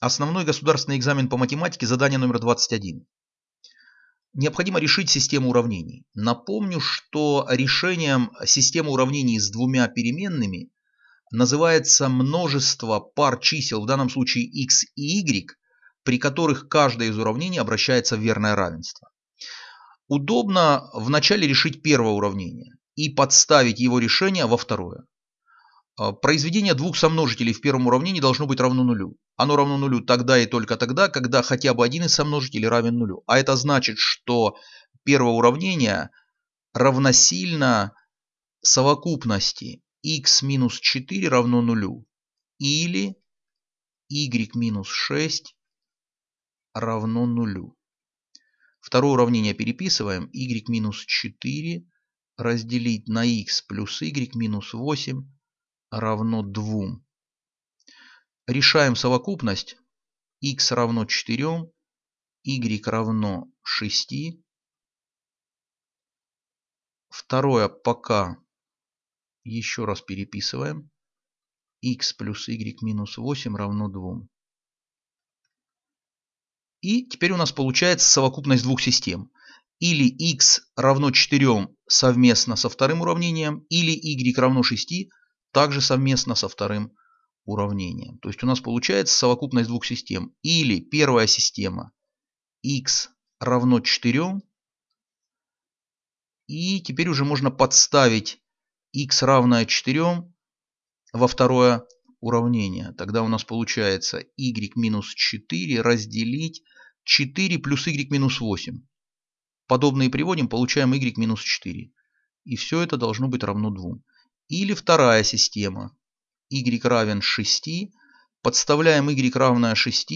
Основной государственный экзамен по математике, задание номер 21. Необходимо решить систему уравнений. Напомню, что решением системы уравнений с двумя переменными называется множество пар чисел, в данном случае x и y, при которых каждое из уравнений обращается в верное равенство. Удобно вначале решить первое уравнение и подставить его решение во второе. Э, произведение двух сомножителей в первом уравнении должно быть равно нулю. Оно равно нулю тогда и только тогда, когда хотя бы один из сомножителей равен нулю. А это значит, что первое уравнение равносильно совокупности x минус 4 равно нулю или y минус 6 равно нулю. Второе уравнение переписываем. y минус 4 разделить на x плюс y минус 8 равно 2. Решаем совокупность x равно 4, y равно 6. Второе пока еще раз переписываем. x плюс y минус 8 равно 2. И теперь у нас получается совокупность двух систем. Или x равно 4 совместно со вторым уравнением, или y равно 6 также совместно со вторым уравнением. То есть у нас получается совокупность двух систем. Или первая система x равно 4. И теперь уже можно подставить x равное 4 во второе уравнение. Тогда у нас получается y минус 4 разделить 4 плюс y минус 8. Подобные приводим, получаем y минус 4. И все это должно быть равно 2. Или вторая система y равен 6, подставляем y равное 6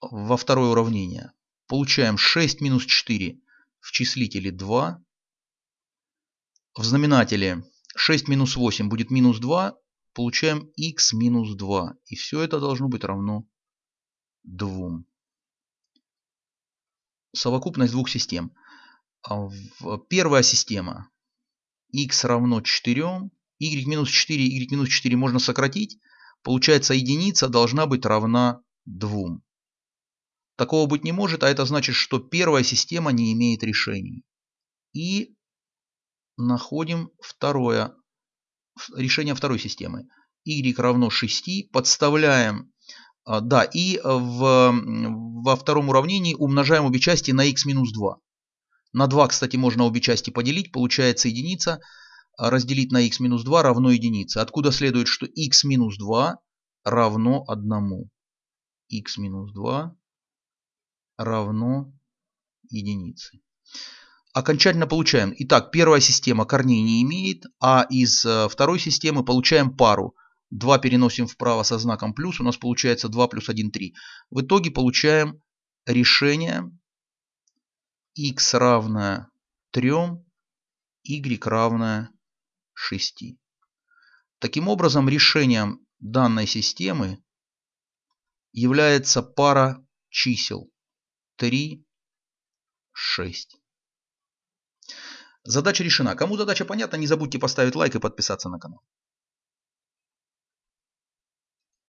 во второе уравнение. Получаем 6 минус 4 в числителе 2. В знаменателе 6 минус 8 будет минус 2. Получаем x минус 2. И все это должно быть равно 2. Совокупность двух систем. А первая система x равно 4, y минус 4, y минус 4 можно сократить. Получается единица должна быть равна 2. Такого быть не может, а это значит, что первая система не имеет решений. И находим второе, решение второй системы. y равно 6, подставляем, а, да, и в, во втором уравнении умножаем обе части на x минус 2. На 2, кстати, можно обе части поделить, получается единица а разделить на x минус 2 равно единице. Откуда следует, что x минус 2 равно 1. x минус 2 равно единице. Окончательно получаем. Итак, первая система корней не имеет, а из э, второй системы получаем пару. 2 переносим вправо со знаком плюс, у нас получается 2 плюс 1, 3. В итоге получаем решение x равное 3, y равное 6. Таким образом, решением данной системы является пара чисел 3, 6. Задача решена. Кому задача понятна, не забудьте поставить лайк и подписаться на канал.